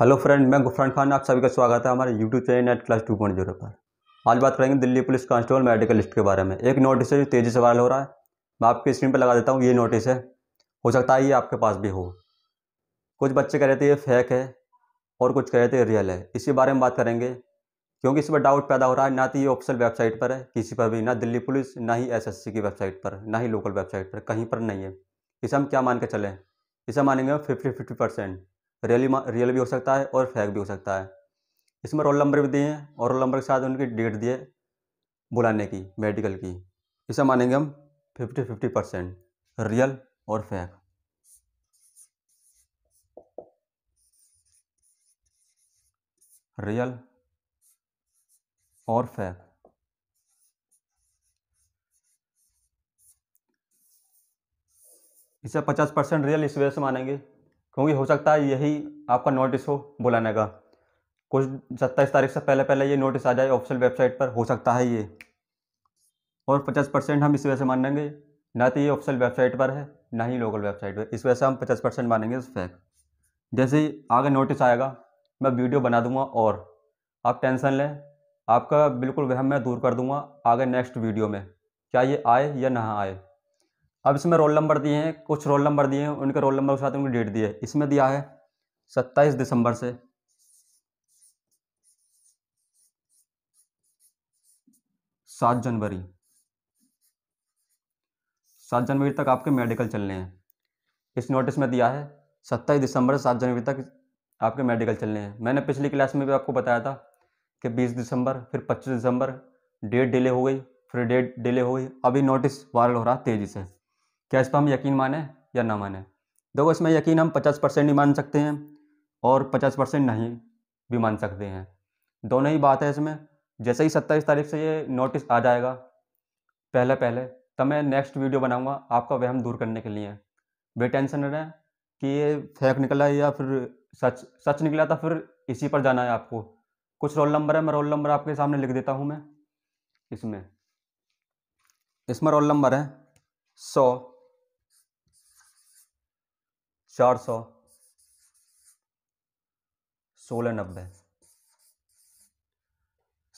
hello friend मैं गुफरान खान आप सभी का स्वागत है हमारे YouTube channel net class two point zero पर आज बात करेंगे Delhi police constable medical list के बारे में एक नोटिस है जो तेज़ी से वायरल हो रहा है मैं आपकी स्क्रीन पर लगा देता हूँ ये नोटिस है हो सकता है ये आपके पास भी हो कुछ बच्चे कह रहे थे ये फेक है और कुछ कह रहे थे रियल है इसी बारे में बात करेंगे क्योंकि इस पर डाउट पैदा हो रहा है ना तो ये ऑफिसल वेबसाइट पर है किसी पर भी ना दिल्ली पुलिस ना ही एस की वेबसाइट पर ना ही लोकल वेबसाइट पर कहीं पर नहीं है इसे हम क्या मान के चलें इसे मानेंगे fifty fifty percent really real भी हो सकता है और फेक भी हो सकता है इसमें रोल नंबर भी दिए और रोल नंबर के साथ उनकी डेट दिए बुलाने की मेडिकल की इसे मानेंगे हम फिफ्टी फिफ्टी परसेंट रियल और फेक रियल और फेक इसे पचास परसेंट रियल इस वजह से मानेंगे क्योंकि हो सकता है यही आपका नोटिस हो बुलाने का कुछ सत्ताईस तारीख से पहले पहले ये नोटिस आ जाए ऑफिशियल वेबसाइट पर हो सकता है ये और पचास परसेंट हम इस वजह से मानेंगे ना तो ये ऑफिशियल वेबसाइट पर है ना ही लोकल वेबसाइट पर इस वजह से हम पचास परसेंट मानेंगे इस फैक्ट जैसे ही आगे नोटिस आएगा मैं वीडियो बना दूंगा और आप टेंशन लें आपका बिल्कुल वह मैं दूर कर दूंगा आगे नेक्स्ट वीडियो में क्या ये आए या ना आए अब इसमें रोल नंबर दिए हैं कुछ रोल नंबर दिए हैं उनके रोल नंबर के साथ उनकी डेट दी है इसमें दिया है सत्ताईस दिसंबर से सात जनवरी सात जनवरी तक आपके मेडिकल चलने हैं इस नोटिस में दिया है सत्ताईस दिसंबर से सात जनवरी तक आपके मेडिकल चलने हैं मैंने पिछली क्लास में भी आपको बताया था कि बीस दिसंबर फिर पच्चीस दिसंबर डेट डिले हो गई फिर डेट डिले हो गई अभी नोटिस वायरल हो रहा तेज़ी से क्या इस पर हम यकीन माने या ना माने देखो इसमें यकीन हम पचास परसेंट ही मान सकते हैं और पचास परसेंट नहीं भी मान सकते हैं दोनों ही बात है इसमें जैसे ही सत्ताईस तारीख से ये नोटिस आ जाएगा पहले पहले तो मैं नेक्स्ट वीडियो बनाऊंगा आपका वहम दूर करने के लिए टेंशन रहें कि ये फेक निकला या फिर सच सच निकला था फिर इसी पर जाना है आपको कुछ रोल नंबर है मैं रोल नंबर आपके सामने लिख देता हूँ मैं इसमें इसमें रोल नंबर है सौ चार सौ सोलह नब्बे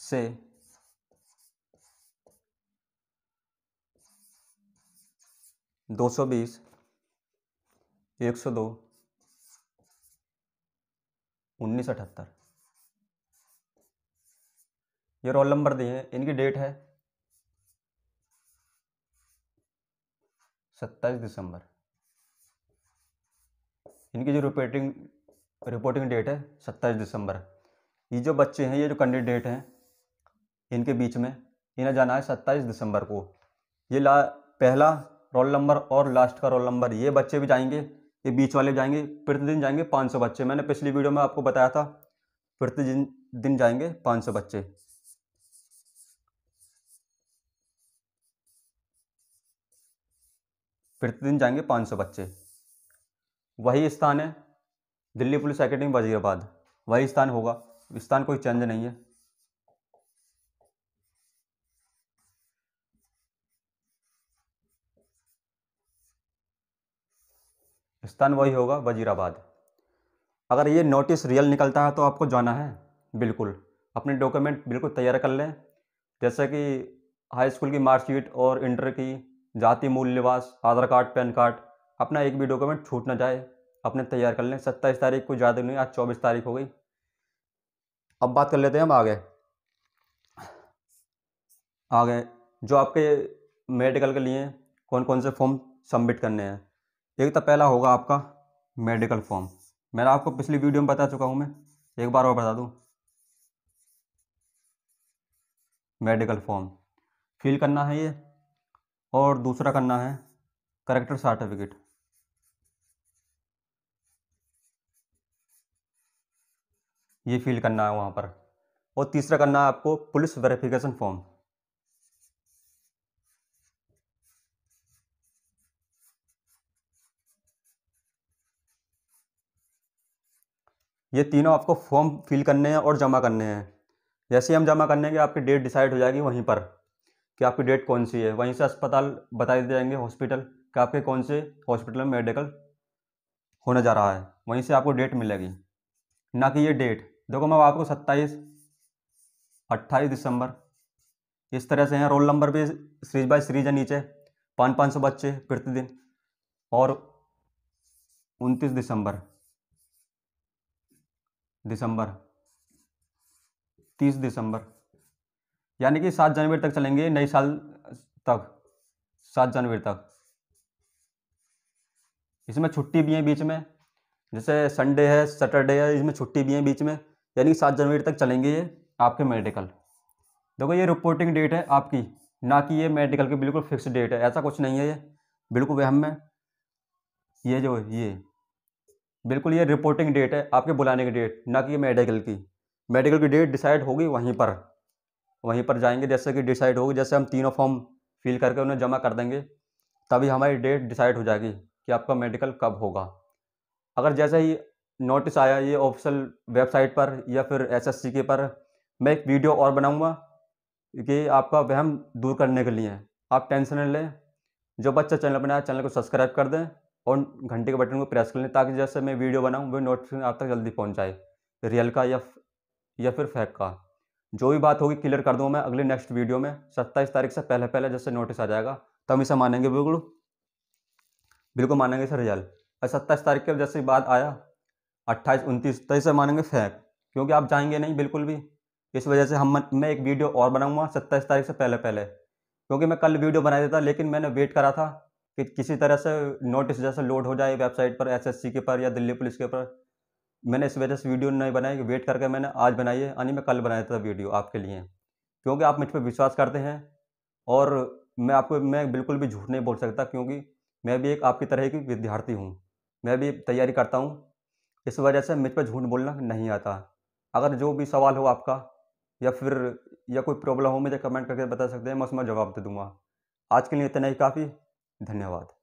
से दो सौ बीस एक सौ दो उन्नीस अठहत्तर ये रोल नंबर दिए हैं इनकी डेट है सत्ताईस दिसंबर इनकी जो रिपोर्टिंग रिपोर्टिंग डेट है सत्ताईस दिसंबर ये जो बच्चे हैं ये जो कैंडिडेट हैं इनके बीच में इन्हें जाना है सत्ताईस दिसंबर को ये ला पहला रोल नंबर और लास्ट का रोल नंबर ये बच्चे भी जाएंगे ये बीच वाले जाएंगे प्रतिदिन जाएंगे 500 बच्चे मैंने पिछली वीडियो में आपको बताया था प्रतिदिन दिन जाएंगे 500 बच्चे प्रतिदिन जाएंगे 500 बच्चे वही स्थान है दिल्ली पुलिस अकेडमी वजीराबाद वही स्थान होगा स्थान कोई चेंज नहीं है स्थान वही होगा वजीराबाद अगर ये नोटिस रियल निकलता है तो आपको जाना है बिल्कुल अपने डॉक्यूमेंट बिल्कुल तैयार कर लें जैसे कि हाई स्कूल की मार्कशीट और इंटर की जाति मूल निवास आधार कार्ड पैन कार्ड अपना एक भी डॉक्यूमेंट छूट ना जाए अपने तैयार कर लें सत्ताईस तारीख को ज़्यादा नहीं आज चौबीस तारीख हो गई अब बात कर लेते हैं हम आगे आगे जो आपके मेडिकल के लिए कौन कौन से फॉर्म सबमिट करने हैं एक तो पहला होगा आपका मेडिकल फॉर्म मैंने आपको पिछली वीडियो में बता चुका हूँ मैं एक बार और बता दूँ मेडिकल फॉर्म फिल करना है ये और दूसरा करना है करेक्टर सर्टिफिकेट ये फिल करना है वहाँ पर और तीसरा करना है आपको पुलिस वेरिफिकेशन फॉर्म ये तीनों आपको फॉर्म फिल करने हैं और जमा करने हैं जैसे हम जमा करने के आपकी डेट डिसाइड हो जाएगी वहीं पर कि आपकी डेट कौन सी है वहीं से अस्पताल बता जाएंगे हॉस्पिटल कि आपके कौन से हॉस्पिटल में मेडिकल होने जा रहा है वहीं से आपको डेट मिलेगी ना कि ये डेट देखो मैं आपको सत्ताईस अट्ठाईस दिसंबर इस तरह से हैं रोल नंबर भी सीरीज बाय सीरीज है नीचे पाँच पाँच सौ बच्चे प्रतिदिन और उनतीस दिसंबर दिसंबर तीस दिसंबर यानी कि सात जनवरी तक चलेंगे नई साल तक सात जनवरी तक इसमें छुट्टी भी है बीच में जैसे संडे है सैटरडे है इसमें छुट्टी भी है बीच में यानी कि सात जनवरी तक चलेंगे ये आपके मेडिकल देखो ये रिपोर्टिंग डेट है आपकी ना कि ये मेडिकल की बिल्कुल फिक्स डेट है ऐसा कुछ नहीं है ये बिल्कुल वहम है ये जो ये बिल्कुल ये रिपोर्टिंग डेट है आपके बुलाने की डेट ना कि ये मेडिकल की मेडिकल की डेट डिसाइड होगी वहीं पर वहीं पर जाएंगे जैसे कि डिसाइड होगी जैसे हम तीनों फॉर्म फिल करके उन्हें जमा कर देंगे तभी हमारी डेट डिसाइड हो जाएगी कि आपका मेडिकल कब होगा अगर जैसे ही नोटिस आया ये ऑफिसल वेबसाइट पर या फिर एसएससी के पर मैं एक वीडियो और बनाऊंगा कि आपका वहम दूर करने के लिए आप टेंशन न लें जो बच्चा चैनल बनाया चैनल को सब्सक्राइब कर दें और घंटे के बटन को प्रेस कर लें ताकि जैसे मैं वीडियो बनाऊँ वह नोटिफिकेशन आप तक जल्दी पहुँच जाए रियल का या या फिर फैक का जो भी बात होगी क्लियर कर दूँगा मैं अगले नेक्स्ट वीडियो में सत्ताईस तारीख से पहले पहले जैसे नोटिस आ जाएगा तब इसे मानेंगे बिल्कुल बिल्कुल मानेंगे सर रियल और सत्ताईस तारीख के जैसे बाद आया अट्ठाईस उनतीस तेईस से मानेंगे फेक क्योंकि आप जाएंगे नहीं बिल्कुल भी इस वजह से हम मैं एक वीडियो और बनाऊंगा सत्ताईस तारीख से पहले पहले क्योंकि मैं कल वीडियो बना देता लेकिन मैंने वेट करा था कि किसी तरह से नोटिस जैसे लोड हो जाए वेबसाइट पर एसएससी के पर या दिल्ली पुलिस के पर मैंने इस वजह से वीडियो नहीं बनाई कि वेट करके मैंने आज बनाई है यानी मैं कल बनाया था वीडियो आपके लिए क्योंकि आप मुझ पर विश्वास करते हैं और मैं आपको मैं बिल्कुल भी झूठ नहीं बोल सकता क्योंकि मैं भी एक आपकी तरह की विद्यार्थी हूँ मैं भी तैयारी करता हूँ इस वजह से मुझ पर झूठ बोलना नहीं आता अगर जो भी सवाल हो आपका या फिर या कोई प्रॉब्लम हो मुझे कमेंट करके बता सकते हैं मैं उसमें जवाब दे दूँगा आज के लिए इतना ही काफ़ी धन्यवाद